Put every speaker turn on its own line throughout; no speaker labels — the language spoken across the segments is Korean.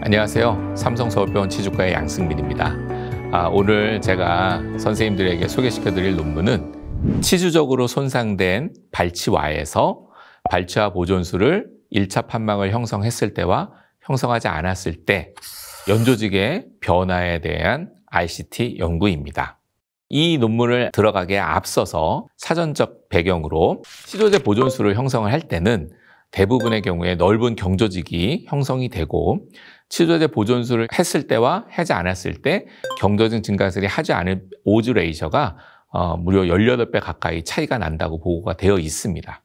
안녕하세요. 삼성서울병원 치주과의 양승민입니다. 아, 오늘 제가 선생님들에게 소개시켜 드릴 논문은 치주적으로 손상된 발치와에서 발치와 보존술을 1차 판막을 형성했을 때와 형성하지 않았을 때 연조직의 변화에 대한 ICT 연구입니다. 이 논문을 들어가기에 앞서서 사전적 배경으로 시조제 보존수를 형성을 할 때는 대부분의 경우에 넓은 경조직이 형성이 되고 치조제 보존수를 했을 때와 하지 않았을 때 경조직 증가세이 하지 않은 오즈 레이저가 어, 무려 18배 가까이 차이가 난다고 보고가 되어 있습니다.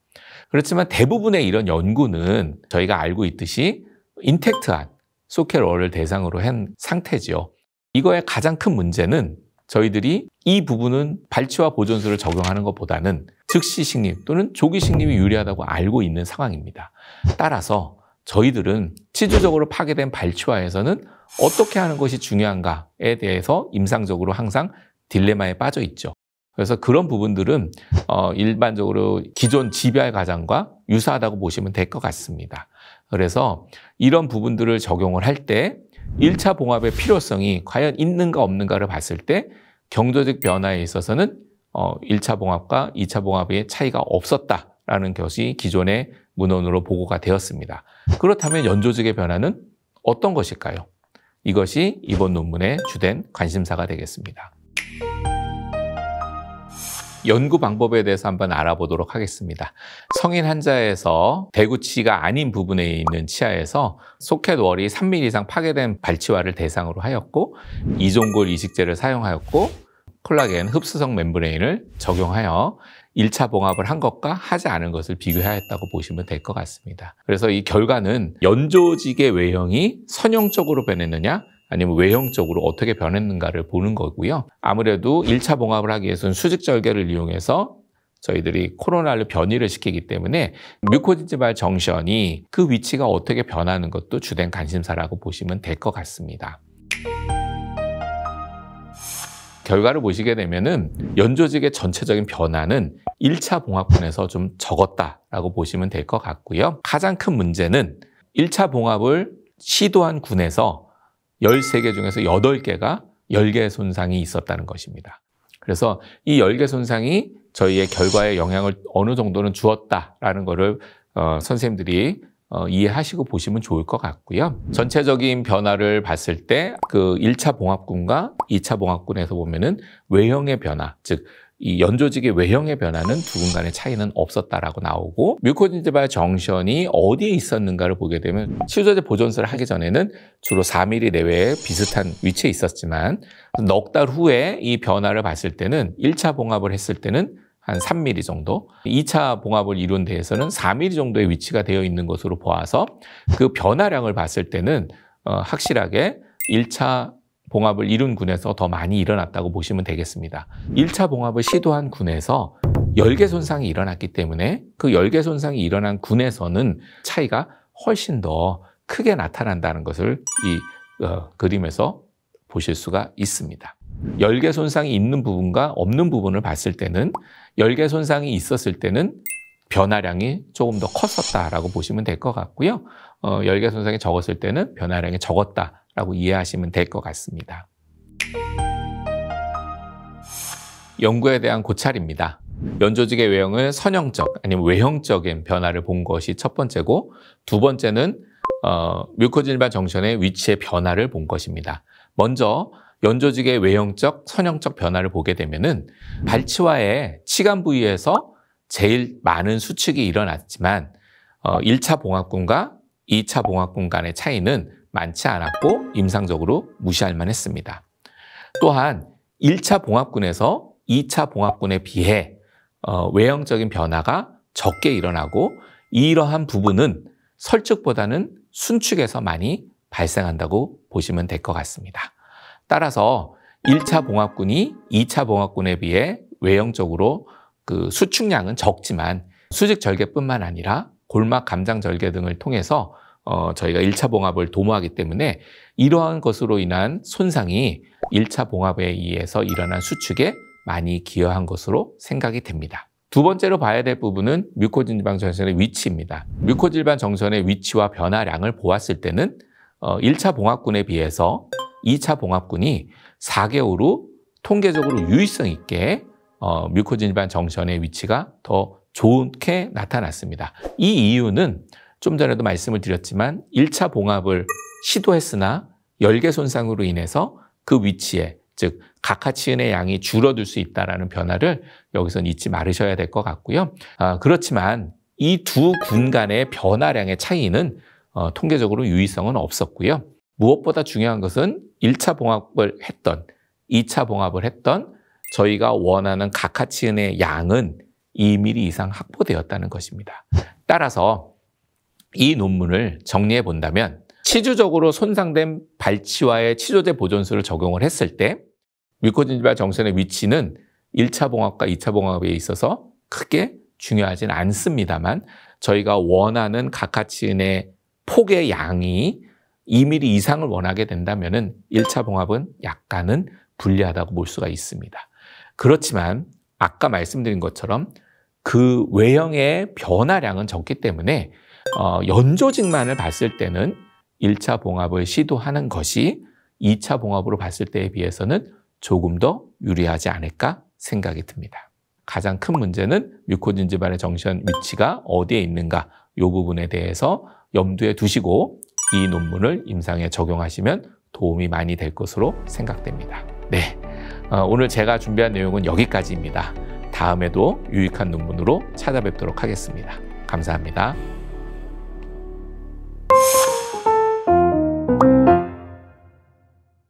그렇지만 대부분의 이런 연구는 저희가 알고 있듯이 인텍트한 소켓롤을 대상으로 한 상태지요. 이거의 가장 큰 문제는 저희들이 이 부분은 발치와 보존술을 적용하는 것보다는 즉시 식립 또는 조기 식립이 유리하다고 알고 있는 상황입니다. 따라서 저희들은 치주적으로 파괴된 발치와에서는 어떻게 하는 것이 중요한가에 대해서 임상적으로 항상 딜레마에 빠져 있죠. 그래서 그런 부분들은 어, 일반적으로 기존 집열 과장과 유사하다고 보시면 될 것 같습니다. 그래서 이런 부분들을 적용을 할때 1차 봉합의 필요성이 과연 있는가 없는가를 봤을 때 경제적 변화에 있어서는 어, 1차 봉합과 2차 봉합의 차이가 없었다라는 것이 기존의 문헌으로 보고가 되었습니다. 그렇다면 연조직의 변화는 어떤 것일까요? 이것이 이번 논문의 주된 관심사가 되겠습니다. 연구 방법에 대해서 한번 알아보도록 하겠습니다. 성인 환자에서 대구치가 아닌 부분에 있는 치아에서 소켓월이 3mm 이상 파괴된 발치와를 대상으로 하였고 이종골 이식제를 사용하였고 콜라겐 흡수성 멤브레인을 적용하여 1차 봉합을 한 것과 하지 않은 것을 비교하였다고 보시면 될 것 같습니다. 그래서 이 결과는 연조직의 외형이 선형적으로 변했느냐 아니면 외형적으로 어떻게 변했는가를 보는 거고요. 아무래도 1차 봉합을 하기 위해서는 수직 절개를 이용해서 저희들이 코로나를 변이를 시키기 때문에 뮤코디지발 정션이 그 위치가 어떻게 변하는 것도 주된 관심사라고 보시면 될 것 같습니다. 결과를 보시게 되면은 연조직의 전체적인 변화는 1차 봉합군에서 좀 적었다라고 보시면 될 것 같고요. 가장 큰 문제는 1차 봉합을 시도한 군에서 13개 중에서 8개가 열개 손상이 있었다는 것입니다. 그래서 이 열개 손상이 저희의 결과에 영향을 어느 정도는 주었다라는 것을 어, 선생님들이 어, 이해하시고 보시면 좋을 것 같고요. 전체적인 변화를 봤을 때 그 1차 봉합군과 2차 봉합군에서 보면은 외형의 변화, 즉이 연조직의 외형의 변화는 두분 간의 차이는 없었다라고 나오고 뮤코진드바의 정션이 어디에 있었는가를 보게 되면 치료자재 보존술을 하기 전에는 주로 4mm 내외에 비슷한 위치에 있었지만 넉 달 후에 이 변화를 봤을 때는 1차 봉합을 했을 때는 한 3mm 정도, 2차 봉합을 이룬 데에서는 4mm 정도의 위치가 되어 있는 것으로 보아서 그 변화량을 봤을 때는 어, 확실하게 1차 봉합을 이룬 군에서 더 많이 일어났다고 보시면 되겠습니다. 1차 봉합을 시도한 군에서 열개 손상이 일어났기 때문에 그 열개 손상이 일어난 군에서는 차이가 훨씬 더 크게 나타난다는 것을 이 어, 그림에서 보실 수가 있습니다. 열개 손상이 있는 부분과 없는 부분을 봤을 때는 열개 손상이 있었을 때는 변화량이 조금 더 컸었다라고 보시면 될 것 같고요. 어, 열개 손상이 적었을 때는 변화량이 적었다. 라고 이해하시면 될 것 같습니다. 연구에 대한 고찰입니다. 연조직의 외형은 선형적 아니면 외형적인 변화를 본 것이 첫 번째고 두 번째는 어, 뮤코질반 정션의 위치의 변화를 본 것입니다. 먼저 연조직의 외형적, 선형적 변화를 보게 되면은 발치와의 치간 부위에서 제일 많은 수축이 일어났지만 어, 1차 봉합군과 2차 봉합군 간의 차이는 많지 않았고 임상적으로 무시할 만했습니다. 또한 1차 봉합군에서 2차 봉합군에 비해 어, 외형적인 변화가 적게 일어나고 이러한 부분은 설측보다는 순축에서 많이 발생한다고 보시면 될 것 같습니다. 따라서 1차 봉합군이 2차 봉합군에 비해 외형적으로 그 수축량은 적지만 수직 절개뿐만 아니라 골막 감장 절개 등을 통해서 어, 저희가 1차 봉합을 도모하기 때문에 이러한 것으로 인한 손상이 1차 봉합에 의해서 일어난 수축에 많이 기여한 것으로 생각이 됩니다. 두 번째로 봐야 될 부분은 뮤코질방 정선의 위치입니다. 뮤코질방 정선의 위치와 변화량을 보았을 때는 어, 1차 봉합군에 비해서 2차 봉합군이 4개월 후 통계적으로 유의성 있게 어, 뮤코질방 정선의 위치가 더 좋게 나타났습니다. 이 이유는 좀 전에도 말씀을 드렸지만 1차 봉합을 시도했으나 열개 손상으로 인해서 그 위치에 즉 각하치은의 양이 줄어들 수 있다라는 변화를 여기선 잊지 말으셔야 될 것 같고요. 아, 그렇지만 이 두군 간의 변화량의 차이는 어, 통계적으로 유의성은 없었고요. 무엇보다 중요한 것은 1차 봉합을 했던 2차 봉합을 했던 저희가 원하는 각하치은의 양은 2mm 이상 확보되었다는 것입니다. 따라서 이 논문을 정리해 본다면 치주적으로 손상된 발치와의 치조제 보존술을 적용을 했을 때 뮤코진지발 정신의 위치는 1차 봉합과 2차 봉합에 있어서 크게 중요하진 않습니다만 저희가 원하는 각하치은의 폭의 양이 2mm 이상을 원하게 된다면 1차 봉합은 약간은 불리하다고 볼 수가 있습니다. 그렇지만 아까 말씀드린 것처럼 그 외형의 변화량은 적기 때문에 어, 연조직만을 봤을 때는 1차 봉합을 시도하는 것이 2차 봉합으로 봤을 때에 비해서는 조금 더 유리하지 않을까 생각이 듭니다. 가장 큰 문제는 뮤코진 질환의 정션 위치가 어디에 있는가 이 부분에 대해서 염두에 두시고 이 논문을 임상에 적용하시면 도움이 많이 될 것으로 생각됩니다. 네, 어, 오늘 제가 준비한 내용은 여기까지입니다. 다음에도 유익한 논문으로 찾아뵙도록 하겠습니다. 감사합니다.